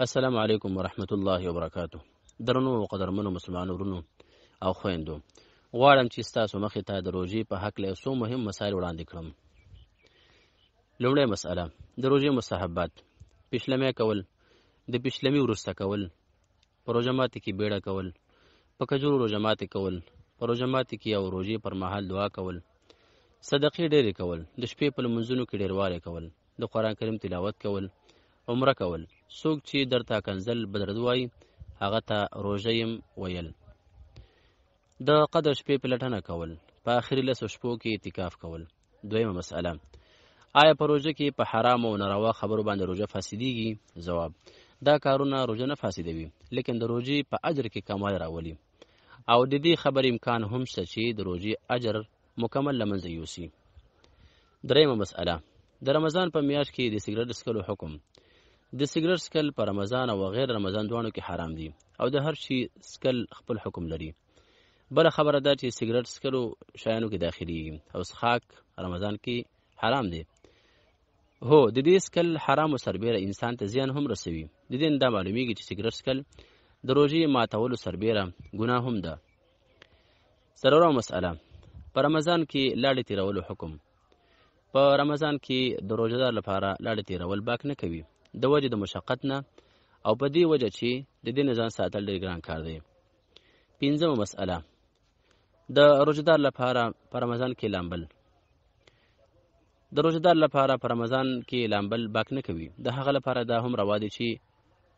السلام علیکم ورحمت الله وبرکاتو درنو او قدرمنو مسلمانو ورونو او خويندو غواړم چې تاسو مخې ته د روزي په حق له سو مهم مسایل وړاندې کړم لومړی مسأله د روزي مستحبات پښلمې کول د پښلمې ورسته کول پروژمات کې بیړه کول په کجورو روزمات کول پروژمات کې او روزي پر مهال دعا کول صدقې ډېرې کول د شپې په منځونو کې ډېرواله کول د قران کریم تلاوت کول عمره کول څوک چې درته کنزل بدرد وای هغه ته روژه یم ویل د قدر شپې پلټنه کول په آخري لسو شپو کې اعتکاف کول دویمه مسأله آیا په روژه کې په حرام او ناروا خبرو باندې روژه فاسدیږي ځواب دا کارونه روژه نه فاسدوي لیکن د روژې په اجر کې کمال راولي او د دې خبر امکان هم شته چې د روژې اجر مکمل له منځه یوسي دریمه مسأله د رمضان په میاشت کې د سګرټ څکلو حکم د سیګریټ سکل په رمضان او غیر رمضان دواړو کې حرام دي او د هر شي سکل خپل حکم لري بل خبره ده چې سیګریټ سکلو شایانو کې داخليږي او څښاک رمضان کې حرام دي هو د دې سکل حرام سربېره انسان ته زیان هم رسوي د دې نه معلومیږي چې سیګریټ سکل د روژې ماتولو سربېره ګناه هم ده څلورمه مسأله په رمضان کې لاړې تیرولو حکم په رمضان کې د روژهدار لپاره لاړې تیرول باک نه کوي د وجې د مشقت نه او په دې وجه چې د دې نه ځان ساتل ډېر ګران کار دی پنځمه مسأله د روژهدار لپاره په رمضان کې لامبل د روژهدار لپاره په رمضان کې لامبل باک نه کوي د هغه لپاره دا هم روا دی چې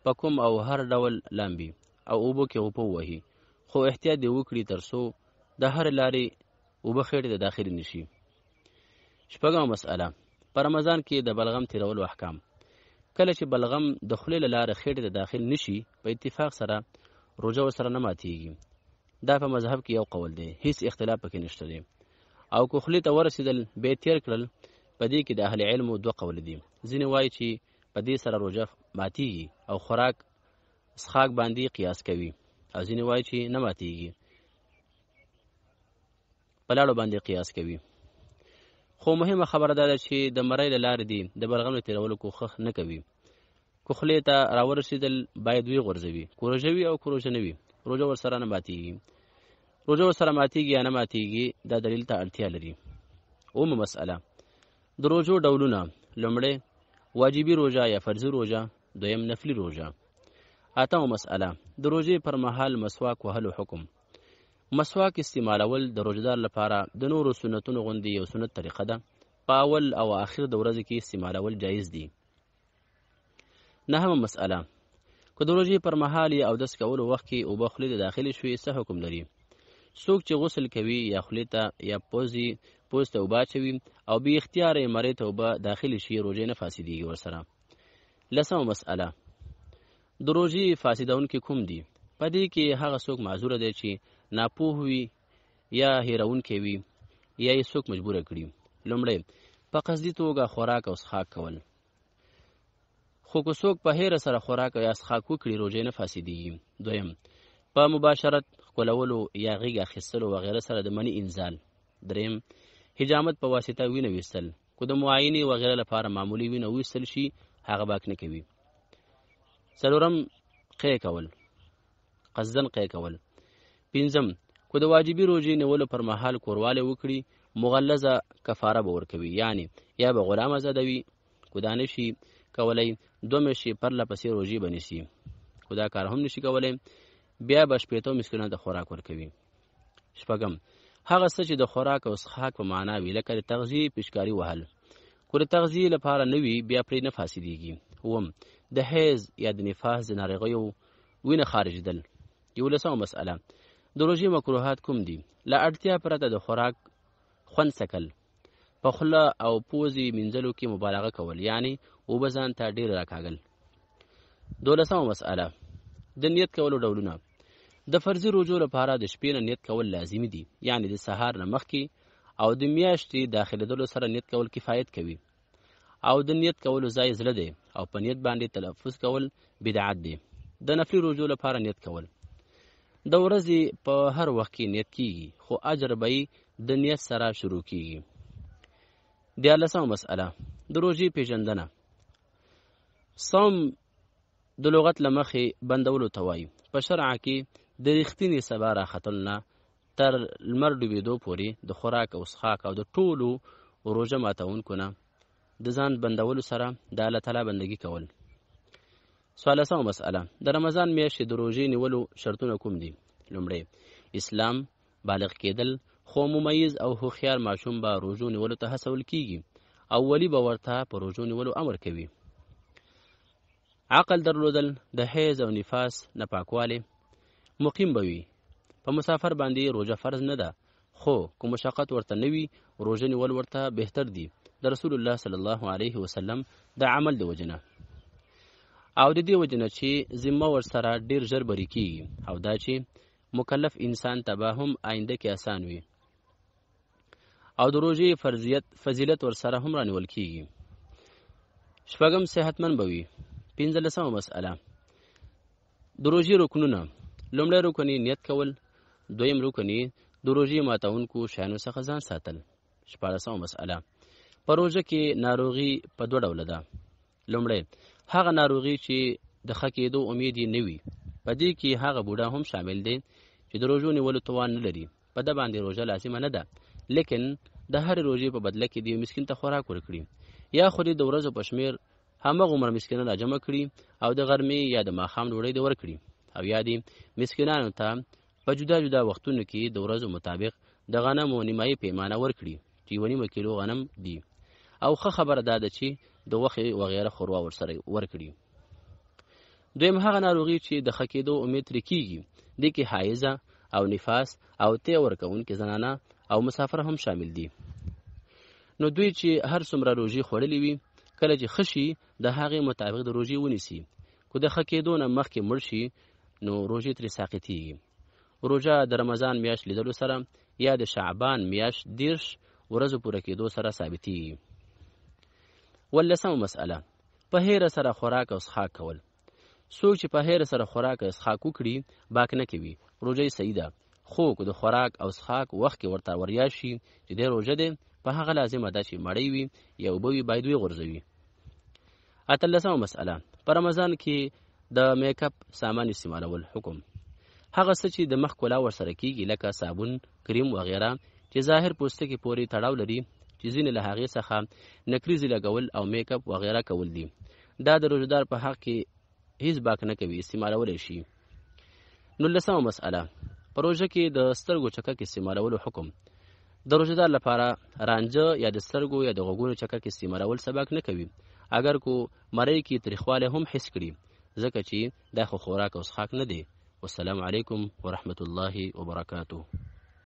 په کوم او هر ډول لامبي او اوبو کې غوپو وهي خو احتیاط دې وکړي تر څو د هر لارې اوبه خېټې ته داخلې نه شي شپږمه مسأله په رمضان کې د بلغم تیرولو احکام کله چې بلغم د خولې له لارې خېټې ته داخل نشي په اتفاق سره روژه ورسره نه ماتیږي دا په مذهب کې یو قول دی هیڅ اختلاف پکې نشته دی او که خولې ته ورسېدل بیا تیر کړل په دې کې د اهل علمو دوه قول دي ځینې وایي چې په دې سره روژه ماتیږي او خوراک څښاک باندې قیاس کوي او ځینې وایي چې نه ماتیږي په لاړو باندې قیاس کوي خو مهمه خبره دا ده چې د مرۍ له لارې دي د بلغم تیرولو کوښښ نه کوي کخلی ته راورسېدل باید وی غورځوي کوروژه وي او کوروژه نه وي روژه ورسره نه ماتېږي روژه ورسره ماتېږي یا نه ماتېږي دا دلیل ته اړتیا لري اومه مسأله د روژو ډولونه لومړی واجبي روژه یا فرضي روژه دویم نفلی روژه اتمه مسأله د روژې پر مهال مسواک وهلو حکم مسواک استعمالول د روژدار لپاره د نورو سنتونو غوندې یو سنت طریقه ده په اول او آخر د ورځې کې استعمالول جایز دي نهمه مسأله که د روژې پر مهال یا اودس کولو وخت کې اوبه خولې ته داخلې شوې څه حکم لري څوک چې غسل کوي یا خولې ته یا پوزې پوز ته اوبه اچوي او بې اختیاره یې مرۍ ته اوبه داخلې شي روژې نه فاسدېږي ورسره لسمه مسأله د روژې فاسدونکي کوم دي په دې کې هغه څوک معذوره دی چې ناپوه وي یا هیرونکی وي یا یې څوک مجبوره کړي لومړی په قصدي توګه خوراک او څښاک کول خو که څوک په هیره سره خوراک یا څښاک وکړي روژې نه فاسدېږي دویم په مباشرت ښکلولو یا غېږ اخیستلو وغیره سره د منی انزال دریم حجامت په واسطه وینه ویستل که د معاینې وغیره لپاره معمولي وینه ویستل شي هغه باک نه کوي څلورم قی کول قصدن قی کول پنځم که د واجبي روژې نیولو پر مهال کوروالی وکړي مغلظه کفاره به ورکوي یعنې یا به غلام ازادوي که دا نه شي کولی دوه میاشتې پرله پسې روژې به نیسي خو دا کار هم نشي کولی بیا به شپېته مسکینو د خوراک ورکوي شپږم هغه څه چې د خوراک او څښاک په معنا وي لکه د تغذیې پیشکاري وهل که د تغذیې لپاره نه وي بیا پرې نه فاسدېږي اووم د حیز یا د نفاس د ناروغیو وینه خارجېدل یولسمه مسأله د روژې مکروهات کوم دي له اړتیا پرته د خوراک خوند څکل په خوله او پوزې مینځلو کې مبالغه کول یعنی اوبه ځان ته ډېر راکاږل دولسمه مسأله د نیت کولو ډولونه د فرضي روجو لپاره د شپې نه نیت کول لازمي دي یعنی د سهار نه مخکې او د میاشتې داخلېدلو سره نیت کول کفایت کوي او د نیت کولو ځای زړه دی او په نیت باندې تلفظ کول بدعت دی د نفلي روجو لپاره نیت کول د ورځې په هر وخت کې نیت کیږي خو اجر به د نیت سره شروع کیږي دیارلسمه مسأله د روژې پیژندنه صوم د لغت له مخې بندولو ته وایي په شرعه کې د رښتینې سبا راختل نه تر لمر ډوبېدو پورې د خوراک او څښاک او د ټولو روژه ماتونکو نه د ځان بندولو سره د الله تعالی بندگی کول څوارلسمه مسأله د رمضان میاشتې د روژې نیولو شرطونه کوم دي لومړی اسلام بالغ کېدل خو ممیز او هوښیار ماشوم به روژو نیولو ته هڅول کیږي او ولی به ورته په روژو نیولو امر کوي عقل درلودل د حیز او نفاس نه پاکوالی مقیم به وي په مسافر باندې روژه فرض نه ده خو کوم مشقت ورته نه وي روژه نیول ورته بهتر دي د رسول الله صلی الله علیه وسلم د عمل د وجنه او د دې وجنه چې ذمه ورسره ډیر ژر بری کیږي او دا چې مکلف انسان تباهم آینده کې آسان وي او د روژې فرضیت فضیلت ورسره هم رانیول کیږي شپږم صحتمند به وي پنځلسمه مسأله د روژې رکنونه لومړی رکن نیت کول دویم رکن د روژې ماتونکو شیانو څخه ځان ساتل شپاړسمه مسأله په روژه کې ناروغي په دوه ډوله ده لومړی هغه ناروغي چې د ښه کېدو امید یې نه وي په دې کې هغه بوډا هم شامل دی چې د روژو نیولو توان نه لري په ده باندې روژه لازمه نه ده لیکن د هرې روژې په بدله کې د یو مسکین ته خوراک ورکړي یا خو د ورځو په شمیر هماغومره مسکینان راجمع کړي او د غرمې یا د ماښام ډوډۍ دې ورکړي او یا دې مسکینانو ته په جدا جدا وختونو کې د ورځو مطابق د غنمو نیمایي پیمانه ورکړي چې یوه نیمه کیلو غنم دي او ښه خبره دا ده چې د وخې وغیره خوروا ورسره ورکړي دویم هغه ناروغي چې د ښه کېدو امید ترې کېږي دې کې حایزه او نفاس او تی ورکوونکې زنانه او مسافر هم شامل دي نو دوی چې هر څومره روژې خوړلې وي کله چې خشي د هغې مطابق د روژې ونیسي که د ښه کېدو نه مخکې مړ شي نو روژې ترې ساقطېږي روژه د رمضان میاشت لیدلو سره یا د شعبان میاشت دیرش ورځو پوره کېدو سره ثابتېږي ولسمه مسأله په هیره سره خوراک او څښاک کول څوک چې په هیره سره خوراک او څښاک وکړي باک نه کوي روژه صحیح ده خو که د خوراک او څښاک وخت کې ورته وریا شي چې دی روژه دی په هغه لازمه ده چې مړۍ وي یا اوبه وي باید ویغورځوي اتلسمه مسئله په رمضان کې د میک اپ سامان استعمالول حکم هغه څه چې د مخ کولا ورسره کیږي لکه صابون کریم وغیره چې ظاهر پوستکي پورې تړاو لري چې ځینې له هغې څخه نکریزې لګول او میک اپ وغیره کول دي دا د روژهدار په حق کې هیڅ باک نه کوي استعمالولی شي نولسمه مسأله په روژه کې د سترګو چکک استعمالولو حکم د روژهدار لپاره رانجه یا د سترګو یا د غوږونو چکک استعمالول سبق نه کوي اگر کو مری کې تریخوالی هم حس کړي ځکه چې دا خو خوراک او څښاک نه دی والسلام علیکم ورحمة الله وبرکاته